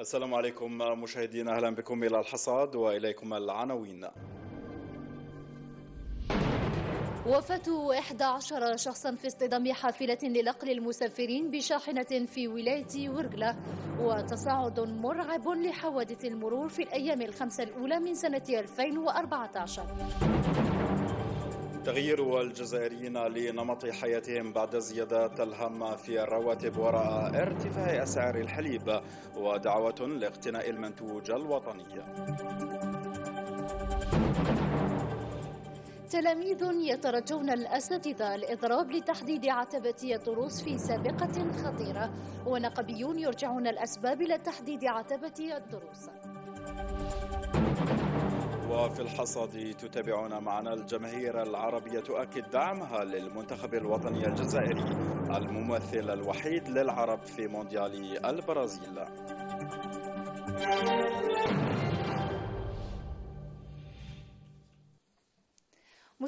السلام عليكم مشاهدينا اهلا بكم الى الحصاد واليكم العناوين. وفاة 11 شخصا في اصطدام حافلة لنقل المسافرين بشاحنة في ولاية ورغلا وتصاعد مرعب لحوادث المرور في الأيام الخمسة الأولى من سنة 2014 تغيير الجزائريين لنمط حياتهم بعد زيادات الهامة في الرواتب وراء ارتفاع أسعار الحليب ودعوة لاقتناء المنتوج الوطني تلاميذ يترجون الأساتذة الإضراب لتحديد عتبة الدروس في سابقة خطيرة ونقبيون يرجعون الأسباب لتحديد عتبة الدروس وفي الحصاد تتابعون معنا الجماهير العربية تؤكد دعمها للمنتخب الوطني الجزائري الممثل الوحيد للعرب في مونديال البرازيل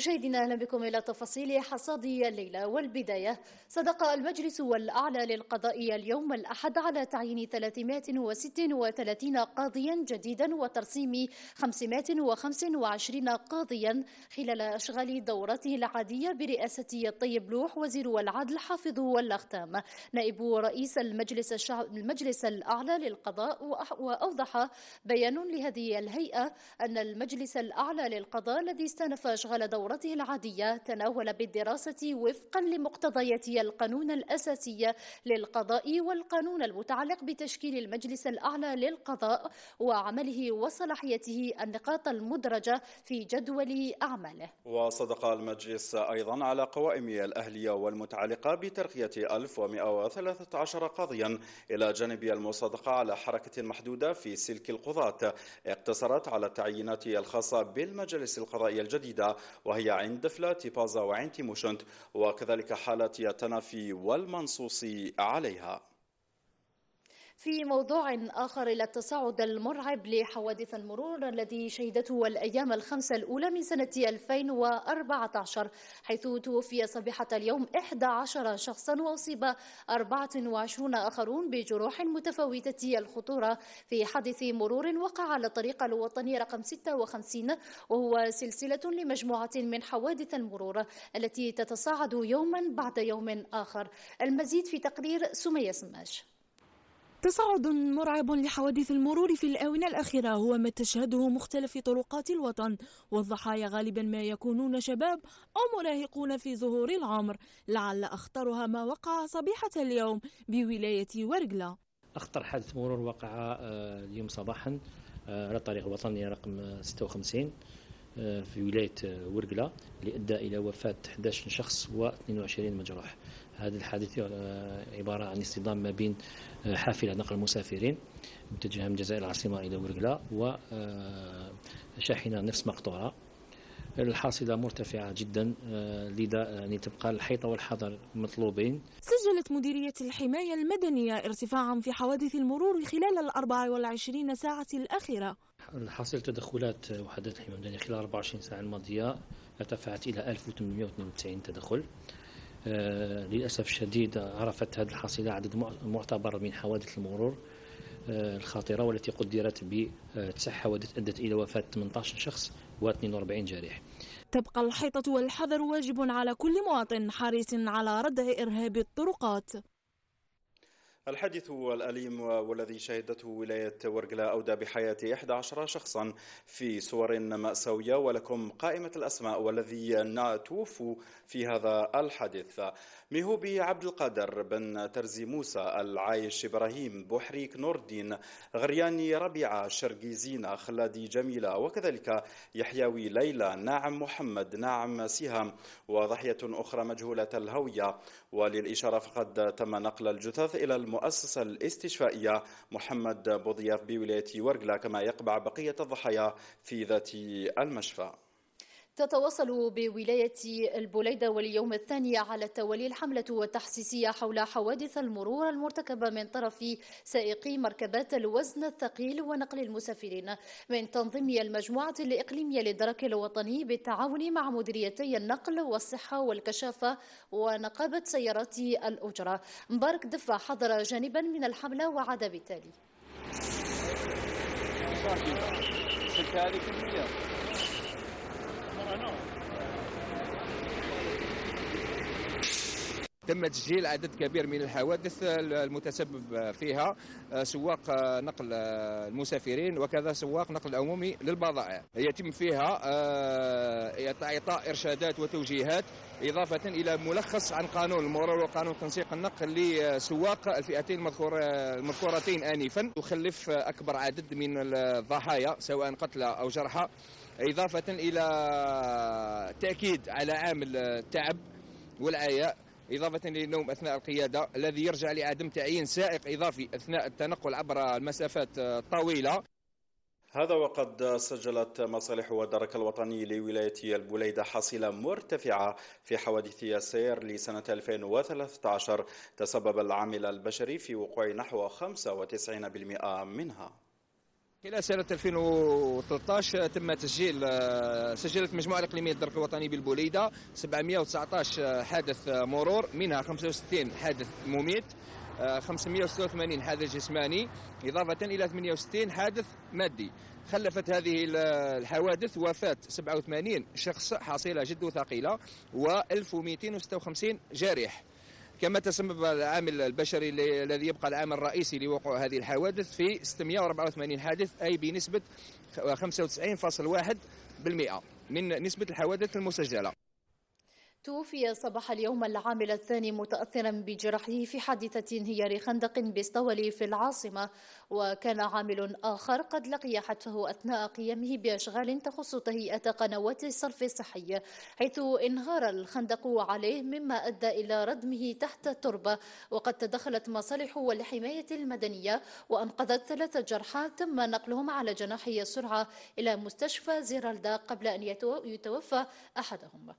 مشاهدينا اهلا بكم الى تفاصيل حصاد الليله والبدايه صدق المجلس الاعلى للقضاء اليوم الاحد على تعيين 336 قاضيا جديدا وترسيم 525 قاضيا خلال اشغال دورته العاديه برئاسه الطيب لوح وزير العدل حافظ والاختام نائب رئيس المجلس الشعب المجلس الاعلى للقضاء واوضح بيان لهذه الهيئه ان المجلس الاعلى للقضاء الذي استأنف اشغال دورته دورته العادية تناول بالدراسة وفقا لمقتضياتي القانون الأساسي للقضاء والقانون المتعلق بتشكيل المجلس الأعلى للقضاء وعمله وصلاحيته النقاط المدرجة في جدول أعماله وصدق المجلس أيضا على قوائم الأهلية والمتعلقة بترقية 1113 قاضيا إلى جانب المصادقة على حركة محدودة في سلك القضاة اقتصرت على التعيينات الخاصة بالمجالس القضائية الجديدة وهي وهي عين دفلة تيبازا وعين تيموشنت وكذلك حالة يتنافي والمنصوص عليها في موضوع آخر إلى التصاعد المرعب لحوادث المرور الذي شهدته الأيام الخمسة الأولى من سنة 2014 حيث توفي صبيحة اليوم 11 شخصا وأصيب 24 آخرون بجروح متفاوتة الخطورة في حادث مرور وقع على الطريق الوطني رقم 56 وهو سلسلة لمجموعة من حوادث المرور التي تتصاعد يوما بعد يوم آخر المزيد في تقرير سمية سماش تصاعد مرعب لحوادث المرور في الآونة الأخيرة هو ما تشهده مختلف طرقات الوطن والضحايا غالبا ما يكونون شباب أو مراهقون في ظهور العمر لعل أخطرها ما وقع صبيحة اليوم بولاية ورقلة أخطر حادث مرور وقع آه، اليوم صباحا آه، على الطريق الوطني رقم 56 آه، في ولاية ورقلة اللي أدى إلى وفاة 11 شخص و22 مجروح هذا الحادث آه، عبارة عن اصطدام ما بين آه، حافلة نقل المسافرين متجهة من جزائر العاصمة إلى ورقلة وشاحنة آه، نفس مقطوعة الحاصله مرتفعه جدا لذا يعني تبقى الحيطه والحذر مطلوبين سجلت مديريه الحمايه المدنيه ارتفاعا في حوادث المرور خلال ال 24 ساعه الاخيره حاصل تدخلات وحدات الحمايه المدنيه خلال 24 ساعه الماضيه ارتفعت الى 1892 تدخل آه، للأسف الشديد عرفت هذه الحصيلة عدد معتبر من حوادث المرور آه، الخطيرة والتي قدرت بتسع آه، حوادث أدت إلى وفاة 18 شخص و42 جريح تبقى الحيطة والحذر واجب على كل مواطن حريص على ردع إرهاب الطرقات الحادث الأليم والذي شهدته ولاية ورقلة أودى بحياة 11 شخصا في صور مأساوية ولكم قائمة الأسماء والذي توفوا في هذا الحادث ميهوبي عبد القادر بن ترزي موسى العايش إبراهيم بوحريك نور الدين غرياني ربيعة شرقي زينة خلادي جميلة وكذلك يحيوي ليلى ناعم محمد ناعم سهام وضحية أخرى مجهولة الهوية وللإشارة فقد تم نقل الجثث إلى المؤسسة الاستشفائية محمد بوضياف بولاية ورقلة كما يقبع بقية الضحايا في ذات المشفى تتواصل بولاية البليدة واليوم الثاني على التوالي الحملة التحسيسية حول حوادث المرور المرتكبة من طرف سائقي مركبات الوزن الثقيل ونقل المسافرين من تنظيم المجموعة الإقليمية للدرك الوطني بالتعاون مع مديريتي النقل والصحة والكشافة ونقابة سيارات الأجرة مبارك دفع حضر جانبا من الحملة وعاد بالتالي تم تسجيل عدد كبير من الحوادث المتسبب فيها آه، سواق آه، نقل آه، المسافرين وكذا سواق نقل عمومي للبضائع يتم فيها إعطاء إرشادات وتوجيهات إضافة إلى ملخص عن قانون المرور وقانون تنسيق النقل لسواق الفئتين المذكورتين آنفا تخلف أكبر عدد من الضحايا سواء قتلى أو جرحى إضافة إلى تأكيد على عامل التعب والعياء إضافة للنوم أثناء القيادة الذي يرجع لعدم تعيين سائق إضافي أثناء التنقل عبر المسافات الطويلة هذا وقد سجلت مصالح ودرك الوطني لولاية البوليدة حصيلة مرتفعة في حوادث السير لسنة 2013 تسبب العامل البشري في وقوع نحو 95% منها خلال سنة 2013 تم تسجيل آه، سجلت مجموعة الإقليمية الدرك الوطني بالبوليدة 719 حادث مرور منها 65 حادث مميت 586 آه، حادث جسماني إضافة إلى 68 حادث مادي خلفت هذه الحوادث وفاة 87 شخص حصيلة جد ثقيلة و 1256 جارح كما تسبب العامل البشري الذي يبقى العامل الرئيسي لوقوع هذه الحوادث في 684 حادث أي بنسبة 95.1% من نسبة الحوادث المسجلة توفي صباح اليوم العامل الثاني متأثرا بجرحه في حادثة انهيار خندق بستولي في العاصمة وكان عامل آخر قد لقي حتفه أثناء قيامه بأشغال تخص تهيئة قنوات الصرف الصحي حيث انهار الخندق عليه مما أدى إلى ردمه تحت التربة وقد تدخلت مصالح والحماية المدنية وأنقذت ثلاثة جرحى تم نقلهم على جناحي السرعة إلى مستشفى زيرالدا قبل أن يتوفى أحدهم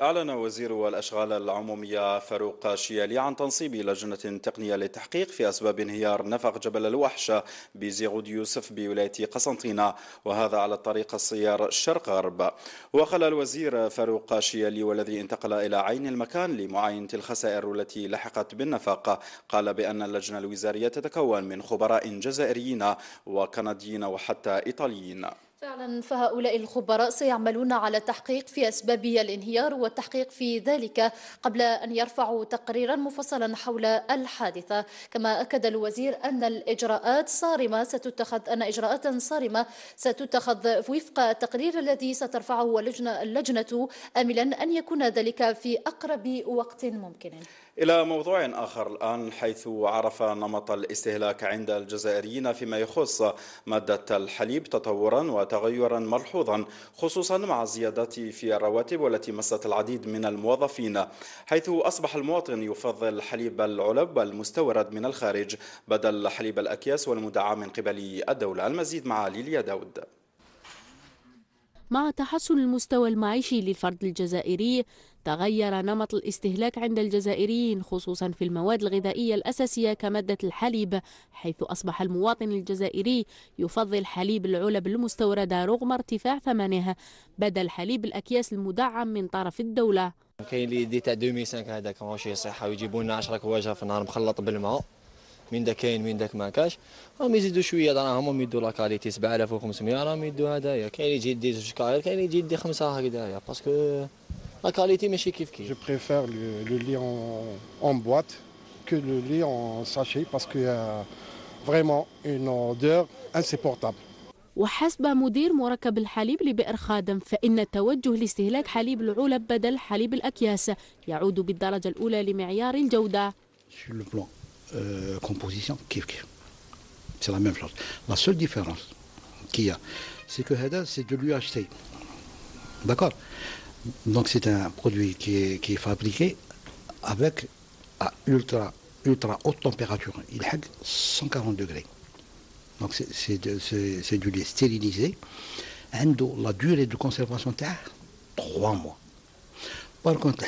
أعلن وزير الأشغال العمومية فاروق شيالي عن تنصيب لجنة تقنية للتحقيق في أسباب انهيار نفق جبل الوحشة بزيغود يوسف بولاية قسنطينة وهذا على الطريق السيار الشرق غرب وقال الوزير فاروق شيالي والذي انتقل إلى عين المكان لمعاينة الخسائر التي لحقت بالنفق قال بأن اللجنة الوزارية تتكون من خبراء جزائريين وكنديين وحتى إيطاليين فعلا فهؤلاء الخبراء سيعملون على التحقيق في اسباب الانهيار والتحقيق في ذلك قبل ان يرفعوا تقريرا مفصلا حول الحادثه، كما اكد الوزير ان الاجراءات صارمه ستتخذ ان اجراءات صارمه ستتخذ وفق التقرير الذي سترفعه اللجنه, اللجنة املا ان يكون ذلك في اقرب وقت ممكن. إلى موضوع آخر الآن حيث عرف نمط الاستهلاك عند الجزائريين فيما يخص مادة الحليب تطورا وتغيرا ملحوظا خصوصا مع الزيادات في الرواتب والتي مست العديد من الموظفين حيث أصبح المواطن يفضل حليب العلب المستورد من الخارج بدل حليب الأكياس والمدعى من قبل الدولة المزيد مع ليليا داود مع تحسن المستوى المعيشي للفرد الجزائري تغير نمط الاستهلاك عند الجزائريين خصوصا في المواد الغذائية الأساسية كمادة الحليب حيث أصبح المواطن الجزائري يفضل حليب العلب المستوردة رغم ارتفاع ثمنها بدل حليب الأكياس المدعم من طرف الدولة كاين اللي يدي تاع 2005 هذاك ماشي صحه ويجيبوا لنا 10 كواجه في النهار مخلط بالماء من دا كاين من داك ما كاش راهم يزيدوا شويه دراهم هما يدوا لاكاليتي 7500 راهم يدوا هدايا كاين اللي يجي يدي زوج كارير كاين اللي يجي يدي خمسه هكذايا باسكو لاكاليتي ماشي كيف كيف جو Je لو لي اون lait en, en, boîte que le lait en فريمون اون اودور انسيبورتابل وحسب مدير مركب الحليب لبئر خادم فإن التوجه لاستهلاك حليب العلب بدل حليب الأكياس يعود بالدرجة الأولى لمعيار الجودة. Euh, composition C'est la même chose. La seule différence qu'il y a, c'est que c'est de acheter, D'accord Donc c'est un produit qui est, fabriqué avec à ultra, ultra haute température. Il a 140 degrés. Donc c'est du lait stérilisé. La durée de conservation, terre, 3 mois. Par contre,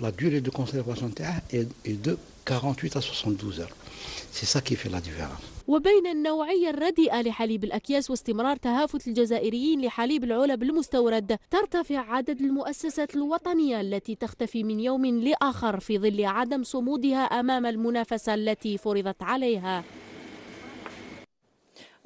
la durée de conservation terre est de 48 à 72 heures. C'est ça qui fait la différence. وبين النوعية الرديئة لحليب الأكياس واستمرار تهافت الجزائريين لحليب العلب المستورد ترتفع عدد المؤسسات الوطنية التي تختفي من يوم لآخر في ظل عدم صمودها أمام المنافسة التي فرضت عليها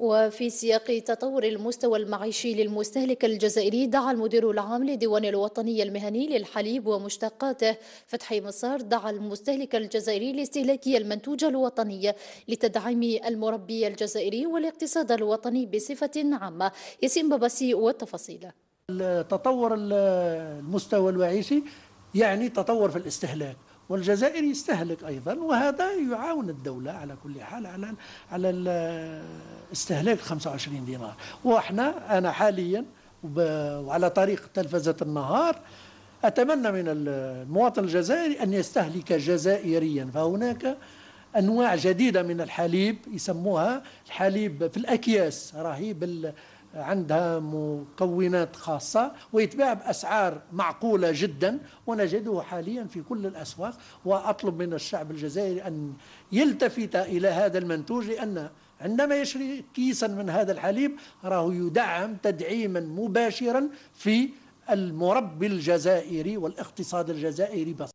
وفي سياق تطور المستوى المعيشي للمستهلك الجزائري دعا المدير العام للديوان الوطني المهني للحليب ومشتقاته فتحي مسار دعا المستهلك الجزائري لاستهلاكي المنتوج الوطني لتدعيم المربي الجزائري والاقتصاد الوطني بصفة عامة ياسين باباسي والتفاصيل التطور المستوى المعيشي يعني تطور في الاستهلاك والجزائر يستهلك أيضا وهذا يعاون الدولة على كل حال على على استهلاك 25 دينار وإحنا أنا حاليا وعلى طريق تلفزة النهار أتمنى من المواطن الجزائري أن يستهلك جزائريا فهناك أنواع جديدة من الحليب يسموها الحليب في الأكياس راهي بال عندها مكونات خاصة ويتباع بأسعار معقولة جدا ونجده حاليا في كل الأسواق وأطلب من الشعب الجزائري أن يلتفت إلى هذا المنتوج لأن عندما يشري كيسا من هذا الحليب راه يدعم تدعيما مباشرا في المربي الجزائري والاقتصاد الجزائري بصر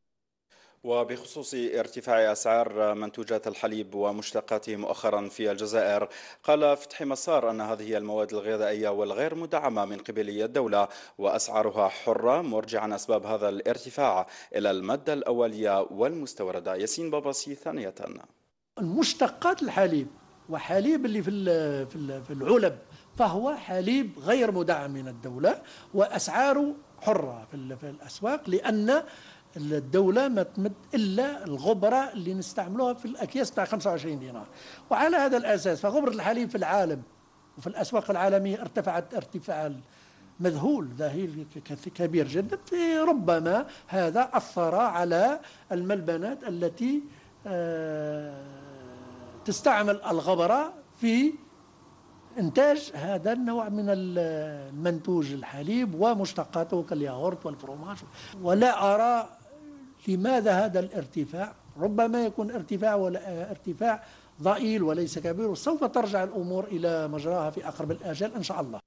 وبخصوص ارتفاع أسعار منتوجات الحليب ومشتقاته مؤخرا في الجزائر قال فتحي مسار أن هذه المواد الغذائية والغير مدعمة من قبل الدولة وأسعارها حرة مرجعا أسباب هذا الارتفاع إلى المادة الأولية والمستوردة ياسين باباسي ثانية المشتقات الحليب وحليب اللي في في العلب فهو حليب غير مدعم من الدولة وأسعاره حرة في الأسواق لأن الدولة ما تمد إلا الغبرة اللي نستعملوها في الأكياس تاع 25 دينار وعلى هذا الأساس فغبرة الحليب في العالم وفي الأسواق العالمية ارتفعت ارتفاع مذهول ذهيل كبير جدا ربما هذا أثر على الملبنات التي آه، تستعمل الغبرة في إنتاج هذا النوع من المنتوج الحليب ومشتقاته كالياغورت والفروماج ولا أرى لماذا هذا الارتفاع ربما يكون ارتفاع ولا آه، ارتفاع ضئيل وليس كبير وسوف ترجع الأمور إلى مجراها في أقرب الاجل إن شاء الله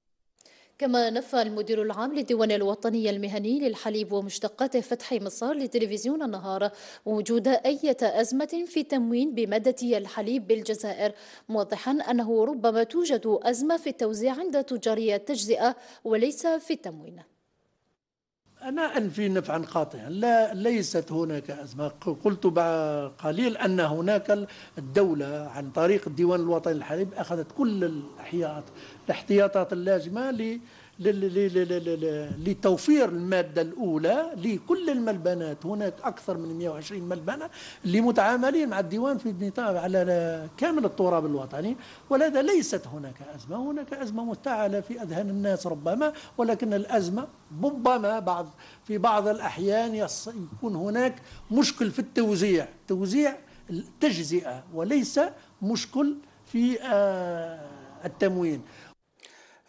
كما نفى المدير العام للديوان الوطني المهني للحليب ومشتقاته فتحي مصار لتلفزيون النهار وجود أي أزمة في تموين بمادة الحليب بالجزائر موضحا أنه ربما توجد أزمة في التوزيع عند تجاري التجزئة وليس في التموين أنا أنفي نفعا قاطعا لا ليست هناك أزمة قلت قليل أن هناك الدولة عن طريق الديوان الوطني الحليب أخذت كل الاحتياطات اللازمة لتوفير المادة الأولى لكل الملبنات هناك أكثر من 120 ملبنة اللي متعاملين مع الديوان في على كامل التراب الوطني ولذا ليست هناك أزمة هناك أزمة مفتعلة في أذهان الناس ربما ولكن الأزمة ربما بعض في بعض الأحيان يكون هناك مشكل في التوزيع توزيع التجزئة وليس مشكل في آه، التموين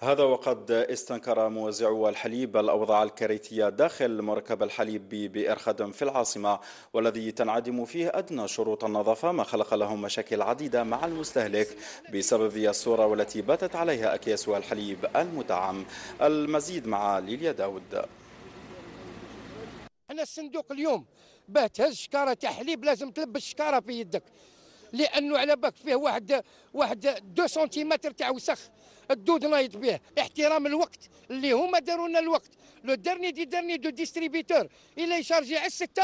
هذا وقد استنكر موزعو الحليب الأوضاع الكارثية داخل مركب الحليب ببئر خدم في العاصمة والذي تنعدم فيه أدنى شروط النظافة ما خلق لهم مشاكل عديدة مع المستهلك بسبب الصورة والتي باتت عليها اكياس الحليب المدعم المزيد مع ليليا داود أنا الصندوق اليوم باه تهز شكارة حليب لازم تلبس شكارة في يدك لأنه على بالك فيه واحد واحد 2 سنتيمتر تاع وسخ الدود نايض به احترام الوقت اللي هما داروا لنا الوقت لو ديرني دي ديرني دو ديستريبيتور الا يشارجي على 6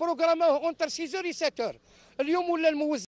بروغراموه اونتر 6 اور 7 اليوم ولا الموزع